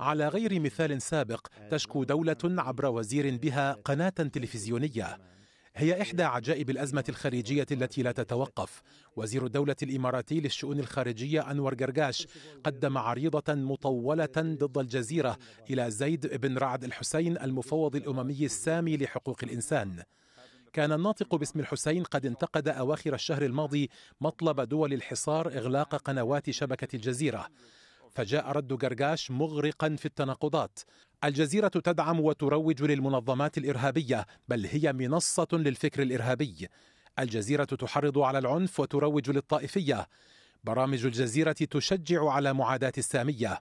على غير مثال سابق تشكو دولة عبر وزير بها قناة تلفزيونية هي إحدى عجائب الأزمة الخارجية التي لا تتوقف وزير الدولة الإماراتي للشؤون الخارجية أنور قرقاش قدم عريضة مطولة ضد الجزيرة إلى زيد بن رعد الحسين المفوض الأممي السامي لحقوق الإنسان كان الناطق باسم الحسين قد انتقد أواخر الشهر الماضي مطلب دول الحصار إغلاق قنوات شبكة الجزيرة فجاء رد قرقاش مغرقا في التناقضات الجزيرة تدعم وتروج للمنظمات الإرهابية بل هي منصة للفكر الإرهابي الجزيرة تحرض على العنف وتروج للطائفية برامج الجزيرة تشجع على معاداة السامية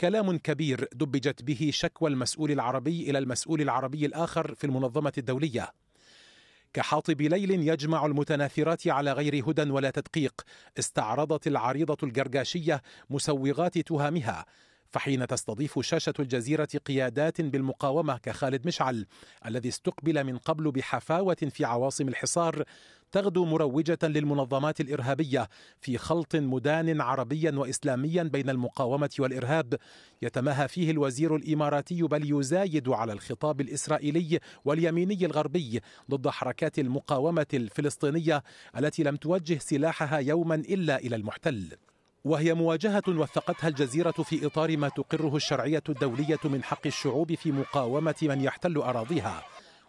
كلام كبير دبجت به شكوى المسؤول العربي إلى المسؤول العربي الآخر في المنظمة الدولية كحاطب ليل يجمع المتناثرات على غير هدى ولا تدقيق استعرضت العريضة الجرجاشية مسوغات تهامها فحين تستضيف شاشة الجزيرة قيادات بالمقاومة كخالد مشعل الذي استقبل من قبل بحفاوة في عواصم الحصار تغدو مروجة للمنظمات الإرهابية في خلط مدان عربيا وإسلاميا بين المقاومة والإرهاب يتماهى فيه الوزير الإماراتي بل يزايد على الخطاب الإسرائيلي واليميني الغربي ضد حركات المقاومة الفلسطينية التي لم توجه سلاحها يوما إلا إلى المحتل وهي مواجهة وثقتها الجزيرة في إطار ما تقره الشرعية الدولية من حق الشعوب في مقاومة من يحتل أراضيها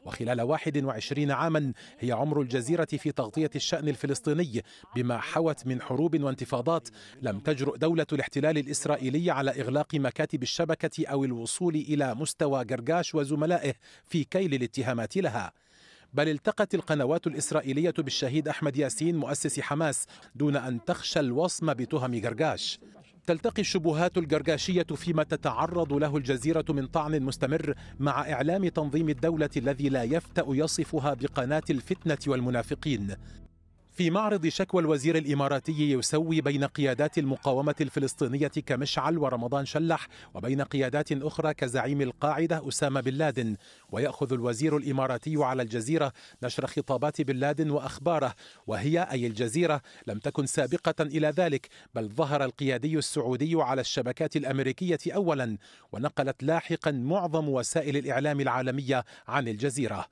وخلال 21 عاما هي عمر الجزيرة في تغطية الشأن الفلسطيني بما حوت من حروب وانتفاضات لم تجرؤ دولة الاحتلال الإسرائيلي على إغلاق مكاتب الشبكة أو الوصول إلى مستوى قرقاش وزملائه في كيل الاتهامات لها بل التقت القنوات الإسرائيلية بالشهيد أحمد ياسين مؤسس حماس دون أن تخشى الوصم بتهم جرجاش تلتقي الشبهات الجرجاشية فيما تتعرض له الجزيرة من طعن مستمر مع إعلام تنظيم الدولة الذي لا يفتأ يصفها بقناة الفتنة والمنافقين في معرض شكوى الوزير الإماراتي يسوي بين قيادات المقاومة الفلسطينية كمشعل ورمضان شلح وبين قيادات أخرى كزعيم القاعدة أسامة بن لادن ويأخذ الوزير الإماراتي على الجزيرة نشر خطابات بن لادن وأخباره وهي أي الجزيرة لم تكن سابقة إلى ذلك بل ظهر القيادي السعودي على الشبكات الأمريكية أولا ونقلت لاحقا معظم وسائل الإعلام العالمية عن الجزيرة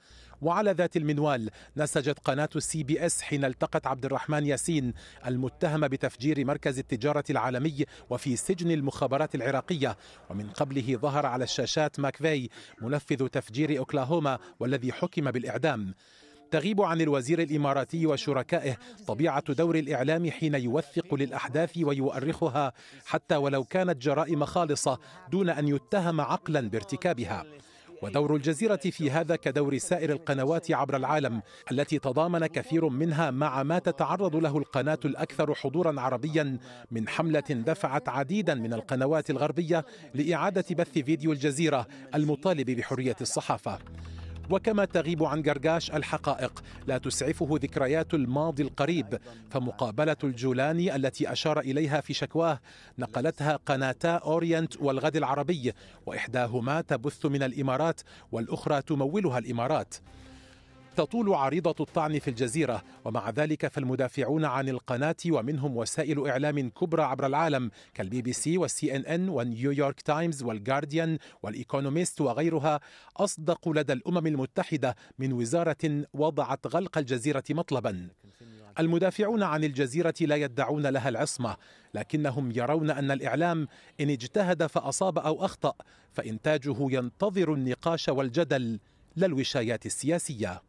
وعلى ذات المنوال نسجت قناة السي بي اس حين التقت عبد الرحمن ياسين المتهم بتفجير مركز التجارة العالمي وفي سجن المخابرات العراقية ومن قبله ظهر على الشاشات ماكفي منفذ تفجير أوكلاهوما والذي حكم بالإعدام تغيب عن الوزير الاماراتي وشركائه طبيعه دور الاعلام حين يوثق للاحداث ويؤرخها حتى ولو كانت جرائم خالصه دون ان يتهم عقلا بارتكابها ودور الجزيرة في هذا كدور سائر القنوات عبر العالم التي تضامن كثير منها مع ما تتعرض له القناة الأكثر حضورا عربيا من حملة دفعت عديدا من القنوات الغربية لإعادة بث فيديو الجزيرة المطالب بحرية الصحافة وكما تغيب عن جرجاش الحقائق لا تسعفه ذكريات الماضي القريب فمقابلة الجولاني التي أشار إليها في شكواه نقلتها قناتا أورينت والغد العربي وإحداهما تبث من الإمارات والأخرى تمولها الإمارات تطول عريضة الطعن في الجزيرة ومع ذلك فالمدافعون عن القناة ومنهم وسائل إعلام كبرى عبر العالم كالبي بي سي والسي إن إن والنيويورك تايمز والجارديان والإيكونوميست وغيرها اصدق لدى الأمم المتحدة من وزارة وضعت غلق الجزيرة مطلبا المدافعون عن الجزيرة لا يدعون لها العصمة لكنهم يرون أن الإعلام إن اجتهد فأصاب أو أخطأ فإنتاجه ينتظر النقاش والجدل لا الوشايات السياسيه